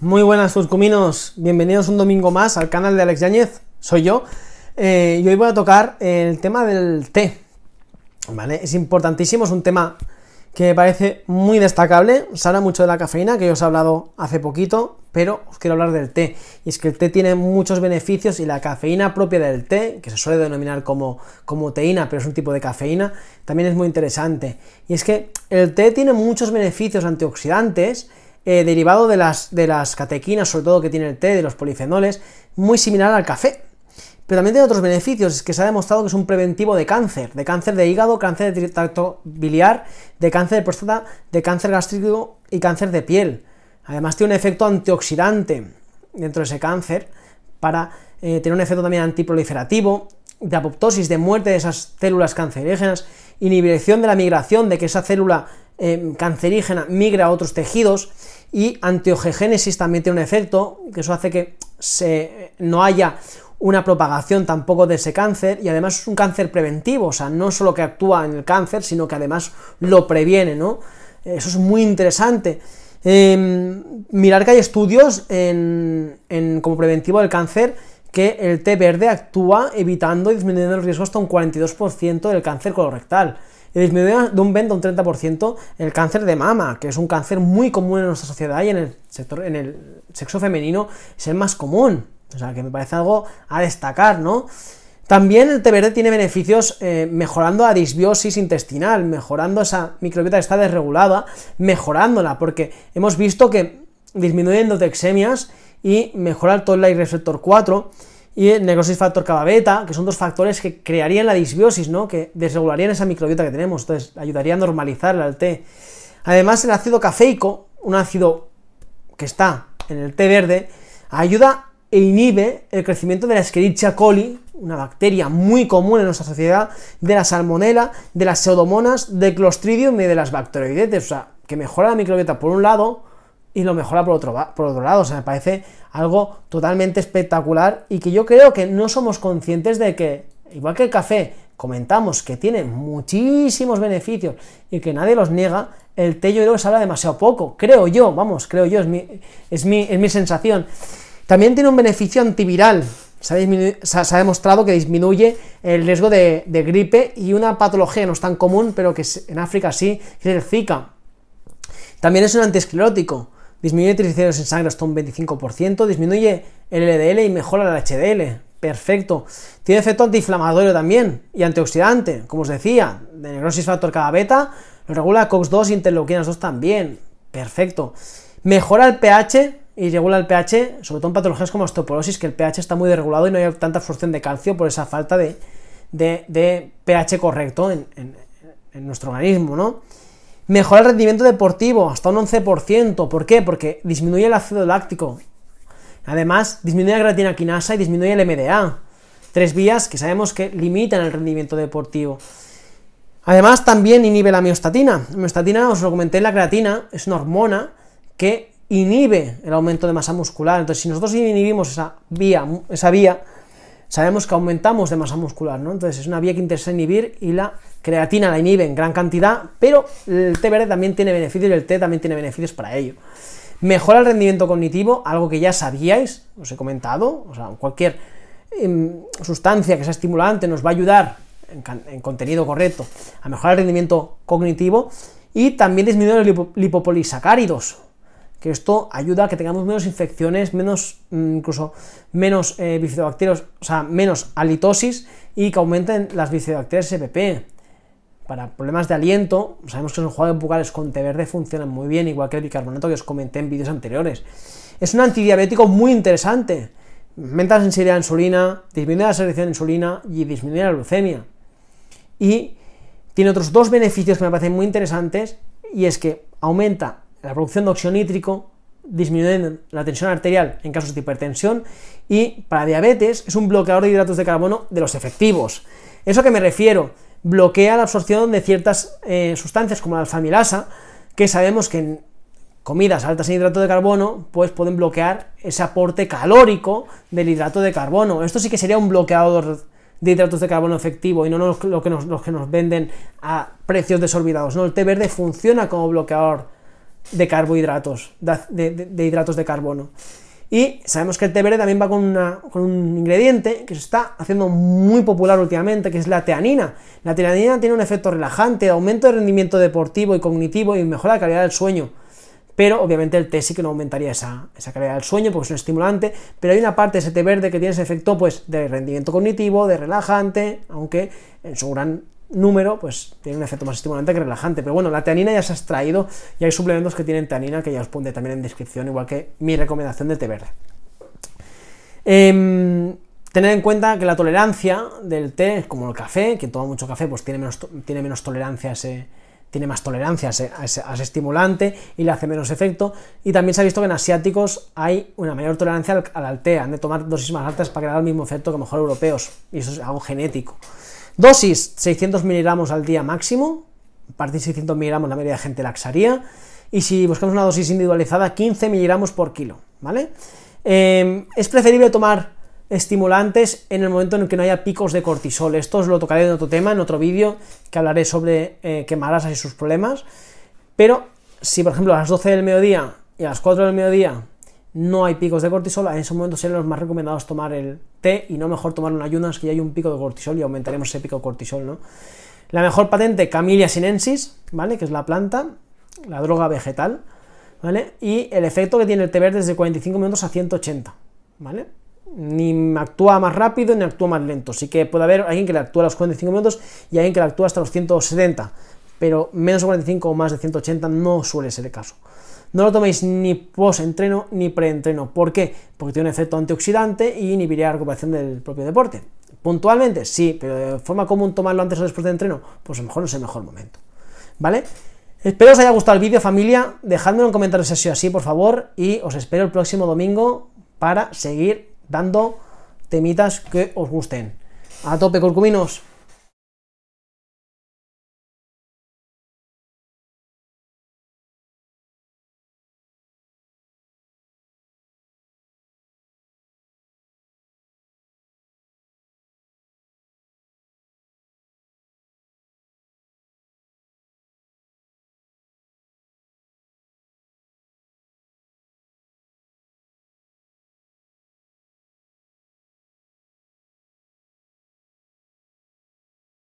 Muy buenas turcuminos, bienvenidos un domingo más al canal de Alex Yáñez, soy yo, eh, y hoy voy a tocar el tema del té, ¿vale? Es importantísimo, es un tema que me parece muy destacable. Se habla mucho de la cafeína, que yo os he hablado hace poquito, pero os quiero hablar del té. Y es que el té tiene muchos beneficios y la cafeína propia del té, que se suele denominar como, como teína, pero es un tipo de cafeína, también es muy interesante. Y es que el té tiene muchos beneficios antioxidantes, eh, derivado de las, de las catequinas, sobre todo que tiene el té, de los polifenoles, muy similar al café. Pero también tiene otros beneficios, es que se ha demostrado que es un preventivo de cáncer, de cáncer de hígado, cáncer de tracto biliar, de cáncer de próstata, de cáncer gástrico y cáncer de piel. Además tiene un efecto antioxidante dentro de ese cáncer para eh, tener un efecto también antiproliferativo, de apoptosis, de muerte de esas células cancerígenas, inhibición de la migración, de que esa célula eh, cancerígena migre a otros tejidos y antiogegénesis también tiene un efecto, que eso hace que se, no haya una propagación tampoco de ese cáncer y además es un cáncer preventivo, o sea, no solo que actúa en el cáncer, sino que además lo previene, ¿no? Eso es muy interesante. Em, mirar que hay estudios en, como preventivo del cáncer que el té verde actúa evitando y disminuyendo el riesgo hasta un 42% del cáncer colorectal y disminuyendo de un 20 a un 30% el cáncer de mama, que es un cáncer muy común en nuestra sociedad y en el sector, en el sexo femenino es el más común. O sea, que me parece algo a destacar, ¿no? También el té verde tiene beneficios eh, mejorando la disbiosis intestinal, mejorando esa microbiota que está desregulada, mejorándola, porque hemos visto que disminuye endotexemias y mejora el toll light receptor 4 y el necrosis factor cava beta, que son dos factores que crearían la disbiosis, ¿no? Que desregularían esa microbiota que tenemos, entonces ayudaría a normalizarla al té. Además, el ácido cafeico, un ácido que está en el té verde, ayuda a e inhibe el crecimiento de la Escherichia coli, una bacteria muy común en nuestra sociedad, de la salmonela, de las pseudomonas, de clostridium y de las bacteroidetes, o sea, que mejora la microbiota por un lado y lo mejora por otro, por otro lado, o sea, me parece algo totalmente espectacular y que yo creo que no somos conscientes de que, igual que el café, comentamos que tiene muchísimos beneficios y que nadie los niega, el té yo creo que se habla demasiado poco, creo yo, vamos, creo yo, es mi, es mi, es mi sensación. También tiene un beneficio antiviral. Se ha, demostrado que disminuye el riesgo de, gripe y una patología no es tan común, pero que en África sí, que es el Zika. También es un antiesclerótico. Disminuye triglicéridos en sangre hasta un 25%, disminuye el LDL y mejora el HDL. Perfecto. Tiene efecto antiinflamatorio también y antioxidante, como os decía, de necrosis factor cada beta, lo regula COX-2 y interleuquinas 2 también. Perfecto. Mejora el pH y regula el pH, sobre todo en patologías como osteoporosis, que el pH está muy desregulado y no hay tanta absorción de calcio por esa falta de, pH correcto en, nuestro organismo, ¿no? Mejora el rendimiento deportivo hasta un 11%. ¿Por qué? Porque disminuye el ácido láctico. Además, disminuye la creatina quinasa y disminuye el MDA. Tres vías que sabemos que limitan el rendimiento deportivo. Además, también inhibe la miostatina. La miostatina, os lo comenté, la creatina es una hormona que inhibe el aumento de masa muscular. Entonces, si nosotros inhibimos esa vía, esa vía sabemos que aumentamos de masa muscular, ¿no? Entonces, es una vía que interesa inhibir y la creatina la inhibe en gran cantidad, pero el té verde también tiene beneficios y el té también tiene beneficios para ello. Mejora el rendimiento cognitivo, algo que ya sabíais, os he comentado, o sea, cualquier em, sustancia que sea estimulante nos va a ayudar en, contenido correcto a mejorar el rendimiento cognitivo y también disminuye los lipopolisacáridos, que esto ayuda a que tengamos menos infecciones, menos mm, incluso menos eh, bifidobacterios, o sea, menos halitosis y que aumenten las bifidobacterias SPP. Para problemas de aliento, sabemos que los jugadores bucales con té verde funcionan muy bien, igual que el bicarbonato que os comenté en vídeos anteriores. Es un antidiabético muy interesante. Aumenta la sensibilidad a insulina, disminuye la secreción de insulina y disminuye la glucemia. Y tiene otros dos beneficios que me parecen muy interesantes y es que aumenta la producción de óxido nítrico, la tensión arterial en casos de hipertensión y para diabetes es un bloqueador de hidratos de carbono de los efectivos. ¿Eso a qué me refiero? Bloquea la absorción de ciertas eh, sustancias como la alfamilasa, que sabemos que en comidas altas en hidrato de carbono, pues pueden bloquear ese aporte calórico del hidrato de carbono. Esto sí que sería un bloqueador de hidratos de carbono efectivo y no los, lo que nos, que nos venden a precios desorbitados. ¿no? El té verde funciona como bloqueador de carbohidratos, de, hidratos de carbono. Y sabemos que el té verde también va con, con, un ingrediente que se está haciendo muy popular últimamente, que es la teanina. La teanina tiene un efecto relajante, aumento de rendimiento deportivo y cognitivo y mejora la calidad del sueño. Pero obviamente el té sí que no aumentaría esa, esa calidad del sueño porque es un estimulante, pero hay una parte de ese té verde que tiene ese efecto pues, de rendimiento cognitivo, de relajante, aunque en su gran número, pues tiene un efecto más estimulante que relajante. Pero bueno, la teanina ya se ha extraído y hay suplementos que tienen teanina que ya os pondré también en descripción, igual que mi recomendación de té verde. Eh, em, tener en cuenta que la tolerancia del té, como el café, quien toma mucho café, pues tiene menos, tiene menos tolerancia a ese, tiene más tolerancia a ese, estimulante y le hace menos efecto. Y también se ha visto que en asiáticos hay una mayor tolerancia al, té, han de tomar dosis más altas para crear el mismo efecto que mejor europeos, y eso es algo genético. Dosis, 600 miligramos al día máximo, a partir de 600 miligramos la mayoría de gente laxaría, y si buscamos una dosis individualizada, 15 miligramos por kilo, ¿vale? Em, es preferible tomar estimulantes en el momento en el que no haya picos de cortisol. Esto os lo tocaré en otro tema, en otro vídeo, que hablaré sobre eh, quemaras y sus problemas. Pero si, por ejemplo, a las 12 del mediodía y a las 4 del mediodía no hay picos de cortisol, en ese momento serían los más recomendados tomar el y no mejor tomar en ayunas, que ya hay un pico de cortisol y aumentaremos ese pico de cortisol, ¿no? La mejor patente, Camellia sinensis, ¿vale? Que es la planta, la droga vegetal, ¿vale? Y el efecto que tiene el té verde es 45 minutos a 180, ¿vale? Ni actúa más rápido ni actúa más lento. así que puede haber alguien que le actúa a los 45 minutos y alguien que le actúa hasta los 170, pero menos de 45 o más de 180 no suele ser el caso. No lo toméis ni post-entreno ni pre-entreno. ¿Por qué? Porque tiene un efecto antioxidante y inhibiría la recuperación del propio deporte. Puntualmente, sí, pero de forma común tomarlo antes o después de entreno, pues a lo mejor no es el mejor momento. ¿Vale? Espero os haya gustado el vídeo, familia. Dejadme un comentario si ha sido así, por favor. Y os espero el próximo domingo para seguir dando temitas que os gusten. A tope, curcuminos.